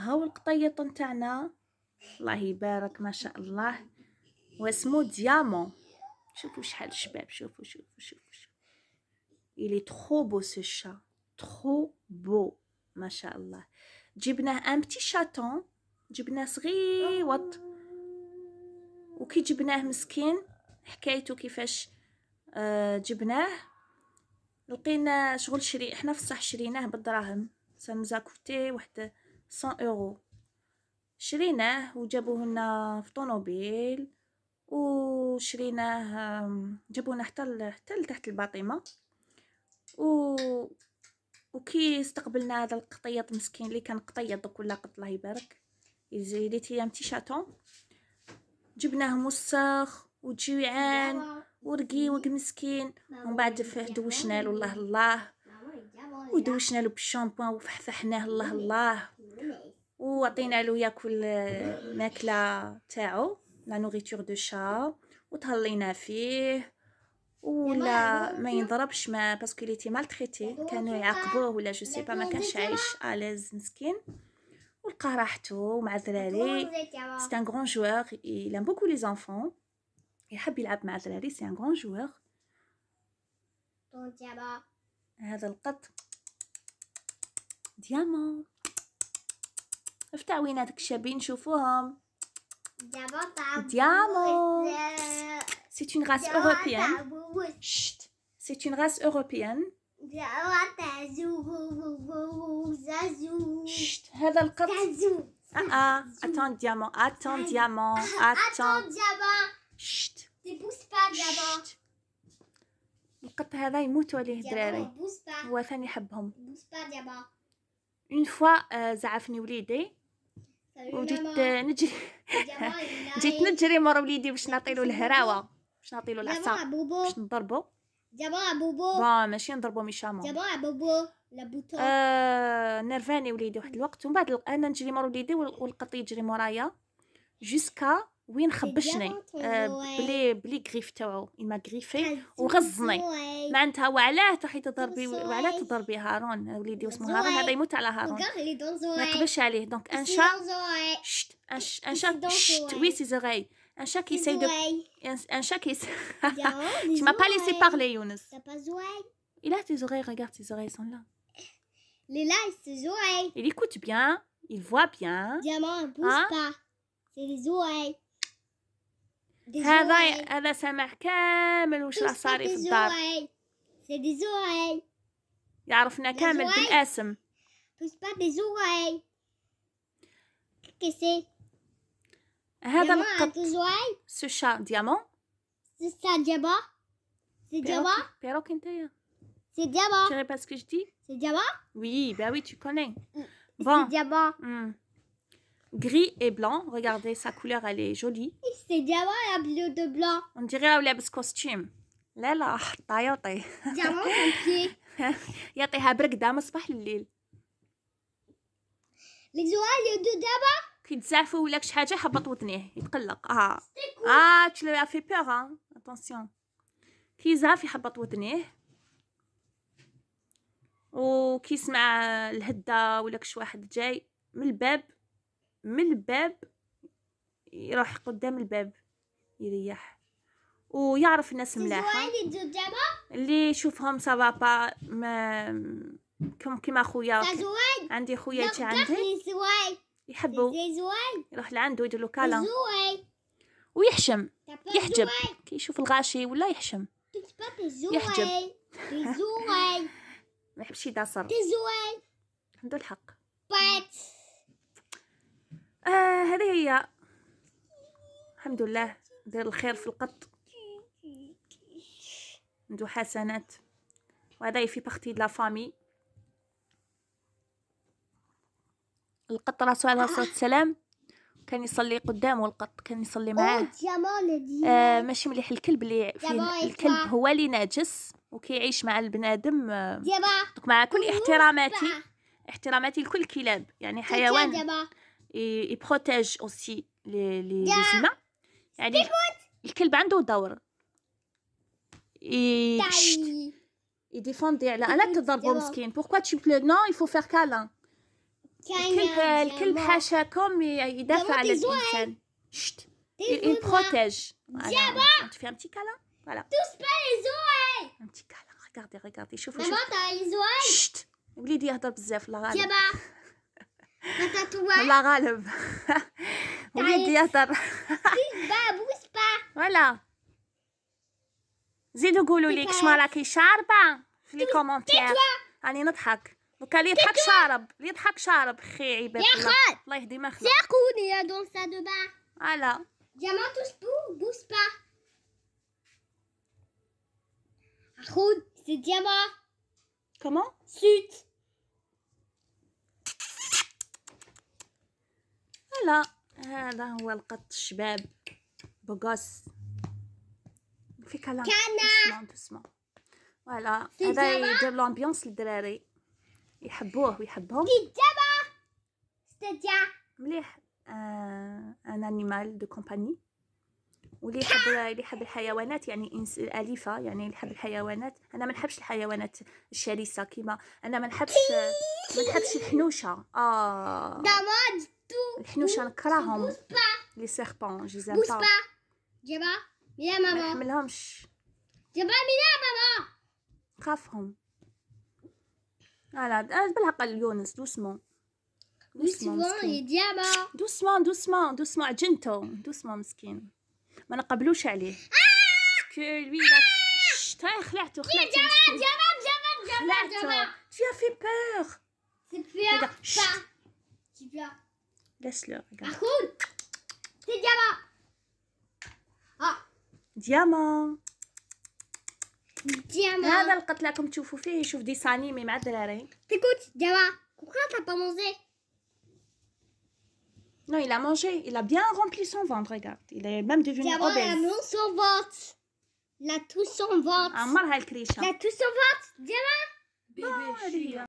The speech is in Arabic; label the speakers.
Speaker 1: هاو القطيط نتاعنا الله يبارك ما شاء الله واسمو ديامون شوفوا شحال شباب شوفوا شوفوا شوفوا إلي تخو بو سو شا تخو بو ما شاء الله جبناه ان بتي شاتون جبناه صغيوط وكي جبناه مسكين حكايته كيفاش آه، جبناه لقينا شغل شري احنا في الصح شريناه بالدراهم سا كوتي واحد 100 اورو شريناه وجابوه لنا في طوموبيل وشريناه جابونا حتى حتى لتحت الباطيمه و وكي استقبلنا هذا القطيط مسكين اللي كان قطيط دوك ولا قط الله يبارك يزي لي تي تيشاتون جبناه موسخ وجيعان ورقيوق مسكين ومن بعد دوشنا له الله الله ودوشنا له بالشامبوان وفحفحناه الله الله وعطينا له ياكل الماكله تاعو لا نوريتور دو شا وتهلينا فيه ولا ما ينضربش ما باسكو لي تي مالتريتي كانوا يعاقبوه ولا جو سي با ما كانش عايش اليز مسكين ولقى راحته مع الدراري سي ان غران جوور اي لام بوكو لي زانفون يحب يلعب مع الدراري سي ان غران جوور هذا القط ديامون في ويناتك الشابين نشوفوهم ديامون سي اون راس اوروبيان شت سي اون راس اوروبيان شت هذا القط اه اه اتون ديامون اتون ديامون اتون ديامون شت القط هذا يموت عليه الدراري هو ثاني يحبهم اون فوا آه، زعفني وليدي وجيت نجري جيت نجري مور وليدي باش نعطيلو الهراوه باش نعطيلو العصا باش نضربو جابا بوبو با ماشي نضربو ميشامو جابا بوبو لابوتو آه نرفاني وليدي واحد الوقت ومن بعد انا نجري مور وليدي والقط يجري مورايا جيسكا وين خبشني بلي بلي غريف تاعو griffé غريفي وغزني معناتها وعلاه تروحي تضربي وعلاه تضربي هارون وليدي واسمه هارون هذا يموت على هارون ما عليه دونك ان ان سي un chat qui de... Un chat qui tu m'as pas laissé parler, Younes. Il a tes oreilles, regarde, tes oreilles sont là. Les là, ses oreilles. Il écoute bien, il voit bien. Hein? C'est les oreilles. هذا هذا سمع كامل وش راه صاري في الدار سيدي يعرفنا كامل بالاسم كيسي هذا القط سوشا ديامون سوشا ديابا سي ديابا بيروك انتيا سي ديابا تشري باسكو جدي سي ديابا وي با وي كوني بون سي ديابا gris et blanc. Regardez, sa couleur, elle est jolie. C'est diamant et bleu de blanc. On dirait qu'elle a ce costume. لا لا حطها يعطي ديامون بلي يعطيها بركدة من الصباح لليل لي زوال يدو دابا كي تزعفو ولا شي حاجة حبط وطنيه يتقلق اه اه تشلا في بيغ اتونسيون كي يزعف يحبط وطنيه وكيسمع الهدة ولا كش واحد جاي من الباب من الباب يروح قدام الباب يريح ويعرف الناس ملاح اللي يشوفهم سافا ما كم كيما خويا عندي خويا تاع عندي يحبوا يروح لعندو يدير له كالا ويحشم يحجب كي يشوف الغاشي ولا يحشم يحجب ما يحبش يدصر عنده الحق هذه هي الحمد لله دير الخير في القط عنده حسنات وهذا في بختي لا فامي القط راسو عليه الصلاه والسلام كان يصلي قدامه القط كان يصلي معاه آه ماشي مليح الكلب اللي الكلب هو اللي ناجس وكيعيش مع البنادم آه، مع كل احتراماتي احتراماتي لكل كلاب يعني حيوان et, et protège aussi les, les, yeah. les humains يعني الكلب عنده دور et il défendait على dans le skin, pourquoi tu pleures non il faut faire câlin quel الكلب حاشا كوم يدافع على les humains, il protège voilà. tu fais un petit câlin voilà tous pas les oreilles un petit câlin regardez regardez شوفوا شوفوا maman t'as les oreilles شت وليدي يهضر بزاف لا الله غالب oui يا ترى زيدوا قولوا لي كش شاربه في لي كومونتير راني نضحك دوكا اللي يضحك شارب اللي يضحك شارب خي عباد الله الله يهدي ما خلق سيقوني يا دون سا دو با فوالا توش بو بوس با خود سي ديما كومون سوت لا هذا هو القط الشباب بوغوس في كلام تسمع تسمع فوالا هذا يدير لومبيونس للدراري يحبوه ويحبهم مليح آه ان انيمال دو كومباني واللي يحب اللي يحب الحيوانات يعني انس الاليفه يعني اللي يحب الحيوانات انا ما نحبش الحيوانات الشرسه كيما انا ما نحبش ما نحبش الحنوشه اه دامج الحنوشه نكرههم لي سيربون جي زيم با جبا يا ماما ما نحملهمش جبا يا ماما خافهم فوالا بالحق اليونس دوسمون دوسمون دوسمون دوسمون دوسمون عجنتو دوسمون مسكين ما نقبلوش عليه كو تا خلعتو خلعتو tu as fait peur. C'est peur. Regarde. peur. Laisse-le, regarde. Par contre, c'est diamant. Ah. diamant. ديما هذا القط لكم تشوفوا فيه يشوف de la مع الدراري تيكوت pourquoi tu n'as pas mangé? Non, il a mangé, il a bien rempli son ventre, regarde. Il est même devenu Diamant, obèse. Diamant, il a tout son ventre. Il a tout son ventre. Il a tout son ventre, Diamant. Bébé, ah,